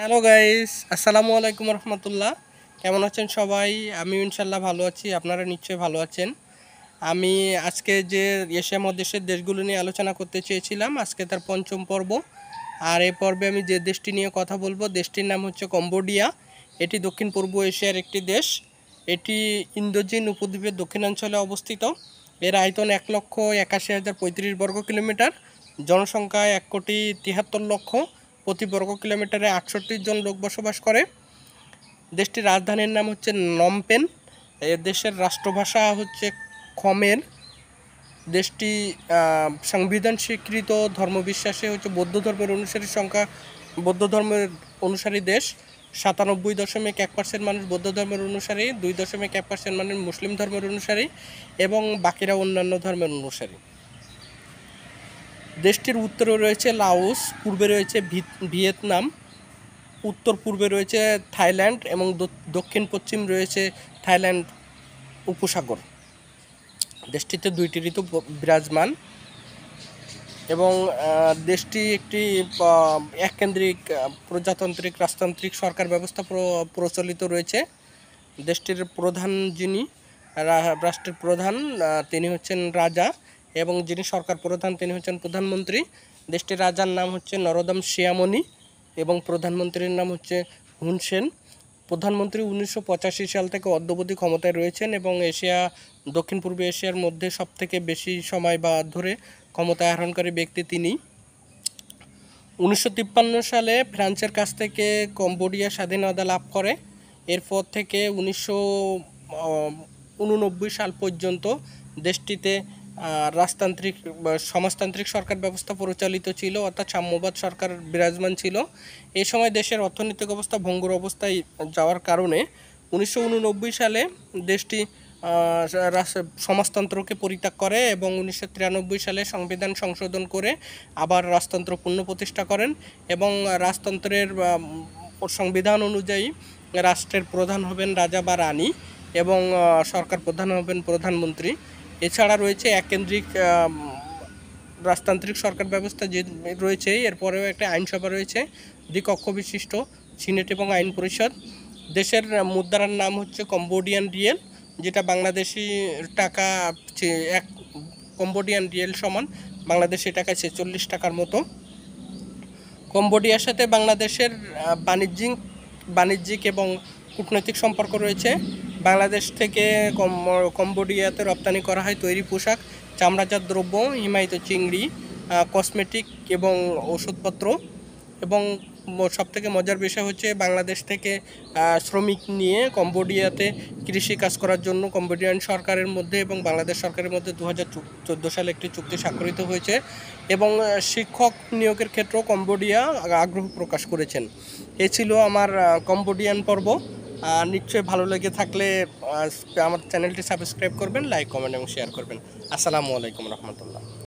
hello guys আসসালামু আলাইকুম রহমতুল্লাহ কেমন আছেন সবাই আমি ইনশাল্লাহ ভালো আছি আপনারা নিশ্চয়ই ভালো আছেন আমি আজকে যে এশিয়া মহাদেশের দেশগুলো নিয়ে আলোচনা করতে চেয়েছিলাম আজকে তার পঞ্চম পর্ব আর এ পর্বে আমি যে দেশটি নিয়ে কথা বলবো দেশটির নাম হচ্ছে কম্বোডিয়া এটি দক্ষিণ পূর্ব এশিয়ার একটি দেশ এটি ইন্দোজিন উপদ্বীপের দক্ষিণাঞ্চলে অবস্থিত এর আয়তন এক লক্ষ একাশি হাজার পঁয়ত্রিশ বর্গ কিলোমিটার জনসংখ্যা এক কোটি তিয়াত্তর লক্ষ প্রতি বর্গ কিলোমিটারে আটষট্টি জন লোক বসবাস করে দেশটির রাজধানীর নাম হচ্ছে নমপেন দেশের রাষ্ট্রভাষা হচ্ছে খমের দেশটি সংবিধান স্বীকৃত ধর্মবিশ্বাসে হচ্ছে বৌদ্ধ ধর্মের অনুসারী সংখ্যা বৌদ্ধ ধর্মের অনুসারী দেশ সাতানব্বই দশমিক এক পার্সেন্ট মানুষ বৌদ্ধ ধর্মের অনুসারী দুই দশমিক এক পার্সেন্ট মানুষ মুসলিম ধর্মের অনুসারী এবং বাকিরা অন্যান্য ধর্মের অনুসারী দেশটির উত্তরে রয়েছে লাওস পূর্বে রয়েছে ভিয়েতনাম উত্তর পূর্বে রয়েছে থাইল্যান্ড এবং দক্ষিণ পশ্চিম রয়েছে থাইল্যান্ড উপসাগর দেশটিতে দুইটি ঋতু বিরাজমান এবং দেশটি একটি এককেন্দ্রিক প্রজাতান্ত্রিক রাজতান্ত্রিক সরকার ব্যবস্থা প্রচলিত রয়েছে দেশটির প্রধান যিনি রাষ্ট্রের প্রধান তিনি হচ্ছেন রাজা এবং যিনি সরকার প্রধান তিনি হচ্ছেন প্রধানমন্ত্রী দেশটির রাজার নাম হচ্ছে নরদম শিয়ামণি এবং প্রধানমন্ত্রীর নাম হচ্ছে হুনসেন প্রধানমন্ত্রী উনিশশো সাল থেকে অদ্যবধি ক্ষমতায় রয়েছেন এবং এশিয়া দক্ষিণ পূর্ব এশিয়ার মধ্যে সবথেকে বেশি সময় বা ধরে ক্ষমতা আহরণকারী ব্যক্তি তিনি উনিশশো সালে ফ্রান্সের কাছ থেকে কম্বোডিয়া স্বাধীনতা লাভ করে এরপর থেকে উনিশশো সাল পর্যন্ত দেশটিতে রাজতান্ত্রিক সমাজতান্ত্রিক সরকার ব্যবস্থা পরিচালিত ছিল অর্থাৎ সাম্যবাদ সরকার বিরাজমান ছিল এ সময় দেশের অর্থনৈতিক অবস্থা ভঙ্গুর অবস্থায় যাওয়ার কারণে উনিশশো সালে দেশটি সমাজতন্ত্রকে পরিত্যাগ করে এবং উনিশশো সালে সংবিধান সংশোধন করে আবার রাজতন্ত্র পুনঃপ্রতিষ্ঠা করেন এবং রাজতন্ত্রের সংবিধান অনুযায়ী রাষ্ট্রের প্রধান হবেন রাজা বা রানী এবং সরকার প্রধান হবেন প্রধানমন্ত্রী এছাড়া রয়েছে এককেন্দ্রিক রাজতান্ত্রিক সরকার ব্যবস্থা যে রয়েছে এরপরেও একটা আইনসভা রয়েছে দ্বিকক্ষ বিশিষ্ট সিনেট এবং আইন পরিষদ দেশের মুদ্রার নাম হচ্ছে কম্বোডিয়ান রিয়েল যেটা বাংলাদেশি টাকা এক কম্বোডিয়ান রিয়েল সমান বাংলাদেশি টাকা ছেচল্লিশ টাকার মতো কম্বোডিয়ার সাথে বাংলাদেশের বাণিজ্যিক বাণিজ্যিক এবং কূটনৈতিক সম্পর্ক রয়েছে বাংলাদেশ থেকে কম্বোডিয়াতে রপ্তানি করা হয় তৈরি পোশাক চামড়াজাত দ্রব্য হিমায়িত চিংড়ি কসমেটিক এবং ওষুধপত্র এবং সব থেকে মজার বিষয় হচ্ছে বাংলাদেশ থেকে শ্রমিক নিয়ে কম্বোডিয়াতে কৃষি কাজ করার জন্য কম্বোডিয়ান সরকারের মধ্যে এবং বাংলাদেশ সরকারের মধ্যে দু সালে একটি চুক্তি স্বাক্ষরিত হয়েছে এবং শিক্ষক নিয়োগের ক্ষেত্রেও কম্বোডিয়া আগ্রহ প্রকাশ করেছেন এ ছিল আমার কম্বোডিয়ান পর্ব নিশ্চয়ই ভালো লেগে থাকলে আমার চ্যানেলটি সাবস্ক্রাইব করবেন লাইক কমেন্ট এবং শেয়ার করবেন আসসালামু আলাইকুম রহমতুল্লাহ